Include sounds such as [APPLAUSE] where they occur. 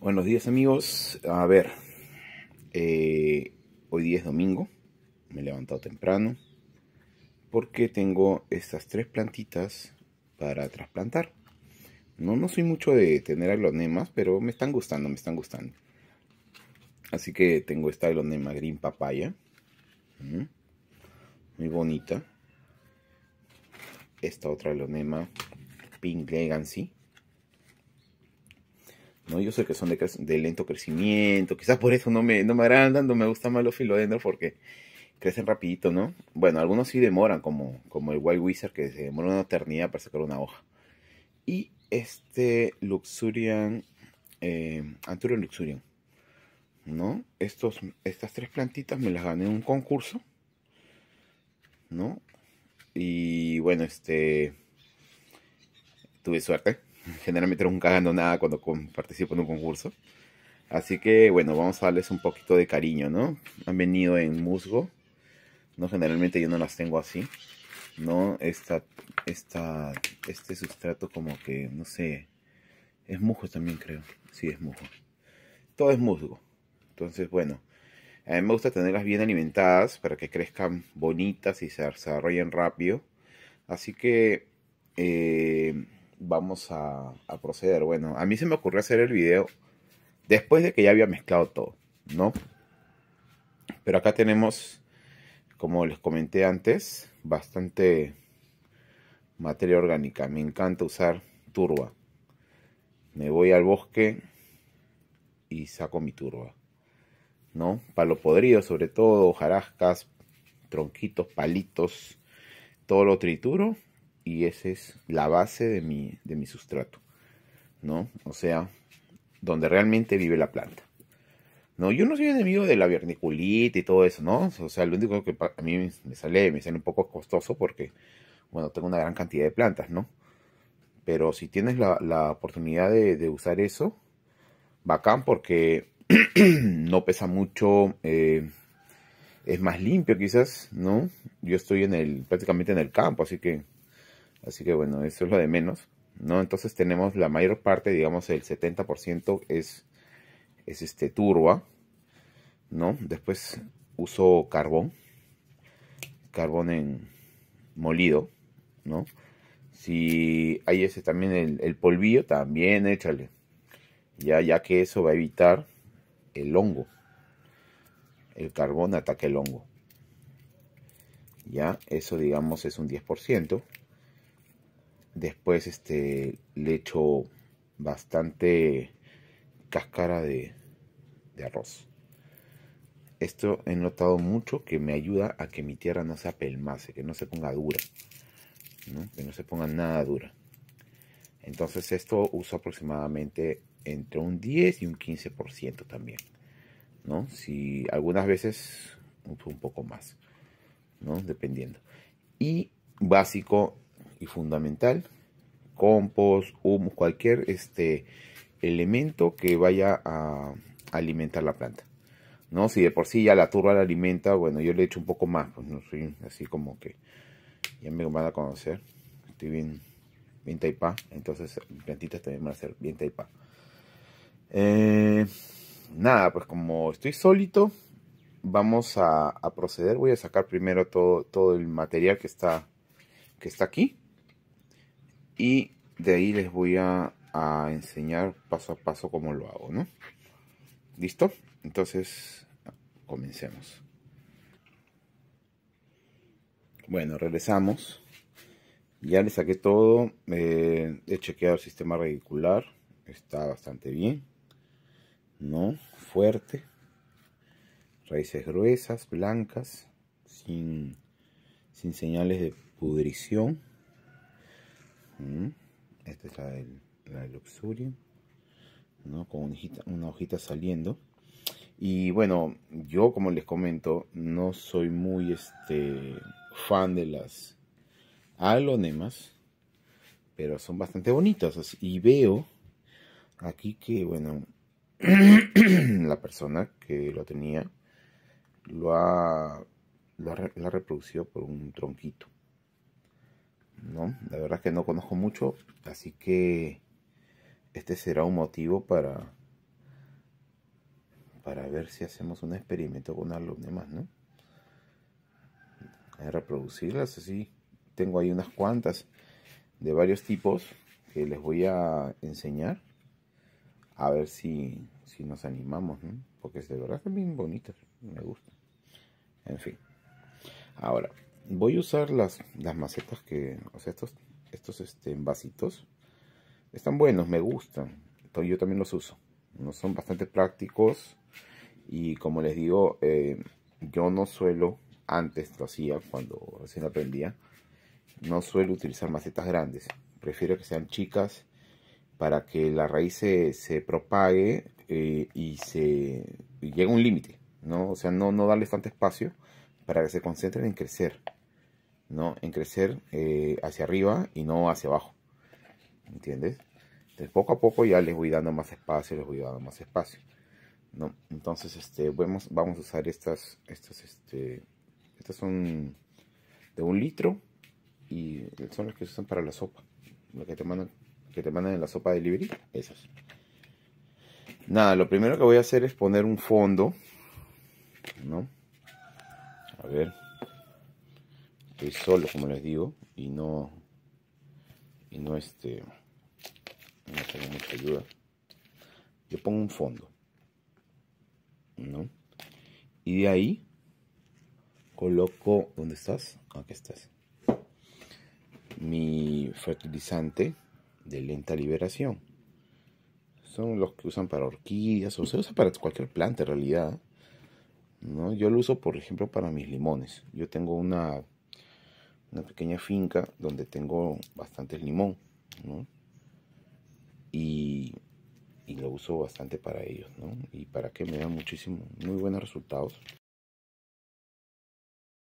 Buenos días amigos, a ver, eh, hoy día es domingo, me he levantado temprano porque tengo estas tres plantitas para trasplantar. No, no soy mucho de tener aglonemas, pero me están gustando, me están gustando. Así que tengo esta aglonema green papaya, muy bonita. Esta otra aglonema pink legacy ¿no? Yo sé que son de, lento crecimiento, quizás por eso no me, no me no me gustan más los filodendros porque crecen rapidito, ¿no? Bueno, algunos sí demoran, como, como el Wild Wizard que se demora una eternidad para sacar una hoja. Y este Luxurian, eh, Luxurian, ¿no? Estos, estas tres plantitas me las gané en un concurso, ¿no? Y bueno, este, tuve suerte generalmente un cagando nada cuando participo en un concurso. Así que bueno, vamos a darles un poquito de cariño, ¿no? Han venido en musgo. No, generalmente yo no las tengo así. No, esta, esta, este sustrato como que, no sé, es musgo también creo. Sí, es musgo. Todo es musgo. Entonces, bueno, a mí me gusta tenerlas bien alimentadas para que crezcan bonitas y se desarrollen rápido. Así que eh, vamos a, proceder. Bueno, a mí se me ocurrió hacer el video después de que ya había mezclado todo, ¿no? Pero acá tenemos, como les comenté antes, bastante materia orgánica. Me encanta usar turba. Me voy al bosque y saco mi turba, ¿no? Palo podrido sobre todo, jarascas, tronquitos, palitos, todo lo trituro y esa es la base de mi, de mi sustrato, ¿no? O sea, donde realmente vive la planta. No, yo no soy enemigo de la verniculita y todo eso, ¿no? O sea, lo único que a mí me sale, me sale un poco costoso porque, bueno, tengo una gran cantidad de plantas, ¿no? Pero si tienes la, oportunidad de, usar eso, bacán porque [CLEARS THROAT] no pesa mucho, eh, es más limpio quizás, ¿no? Yo estoy en el, prácticamente en el campo, así que Así que bueno, eso es lo de menos, ¿no? Entonces tenemos la mayor parte, digamos el 70% es, es este turba, ¿no? Después uso carbón, carbón en molido, ¿no? Si hay ese también, el, polvillo, también échale, ya, ya que eso va a evitar el hongo. El carbón ataque el hongo. Ya, eso digamos es un 10%. Después este, le echo bastante cáscara de, arroz. Esto he notado mucho que me ayuda a que mi tierra no se apelmace, que no se ponga dura, ¿no? que no se ponga nada dura. Entonces esto uso aproximadamente entre un 10 y un 15% también, ¿no? Si algunas veces un poco más, ¿no? Dependiendo. Y básico y fundamental. Compost, humus, cualquier este, elemento que vaya a alimentar la planta. ¿no? Si de por sí ya la turba la alimenta, bueno, yo le echo un poco más, pues no soy así como que ya me van a conocer. Estoy bien, bien taipá, entonces plantitas también van a ser bien taipá. Eh, nada, pues como estoy solito, vamos a, proceder. Voy a sacar primero todo, todo el material que está, que está aquí y de ahí les voy a, enseñar paso a paso cómo lo hago, ¿no? ¿Listo? Entonces, comencemos. Bueno, regresamos. Ya le saqué todo. he chequeado el sistema radicular. Está bastante bien. ¿No? Fuerte. Raíces gruesas, blancas. sin señales de pudrición. Mm, esta es la del, Con una hojita, saliendo. Y bueno, yo como les comento, no soy muy este, fan de las alonemas, pero son bastante bonitas. y veo aquí que, bueno, [CLEARS THROAT] la persona que lo tenía lo ha, lo lo ha reproducido por un tronquito. ¿no? La verdad es que no conozco mucho, así que este será un motivo para, para ver si hacemos un experimento con alumnos más, ¿no? A reproducirlas así. Tengo ahí unas cuantas de varios tipos que les voy a enseñar. A ver si, si nos animamos, Porque es de verdad que bien bonitas, me gusta. En fin. Ahora, voy a usar las, macetas que, o sea, estos, estos este, vasitos están buenos, me gustan. yo también los uso. No son bastante prácticos y como les digo, eh, yo no suelo, antes lo hacía cuando recién aprendía, no suelo utilizar macetas grandes. Prefiero que sean chicas para que la raíz se, propague eh, y se llegue a un límite, ¿no? O sea, no, no darles tanto espacio para que se concentren en crecer. ¿no? En crecer eh, hacia arriba y no hacia abajo, ¿entiendes? Entonces poco a poco ya les voy dando más espacio, les voy dando más espacio, ¿no? Entonces, este, vamos, a usar estas, estas, este, estas son de un litro y son las que se usan para la sopa, las que te mandan, que te mandan en la sopa de delivery, esas. Nada, lo primero que voy a hacer es poner un fondo, ¿no? A ver estoy solo, como les digo, y no, y no este, no tengo mucha ayuda. Yo pongo un fondo, ¿no? Y de ahí coloco, ¿dónde estás? Aquí estás. Mi fertilizante de lenta liberación. Son los que usan para orquídeas o se usa para cualquier planta en realidad. ¿no? Yo lo uso, por ejemplo, para mis limones. Yo tengo una una pequeña finca donde tengo bastante limón, Y, lo uso bastante para ellos, Y para que me dan muchísimo, muy buenos resultados.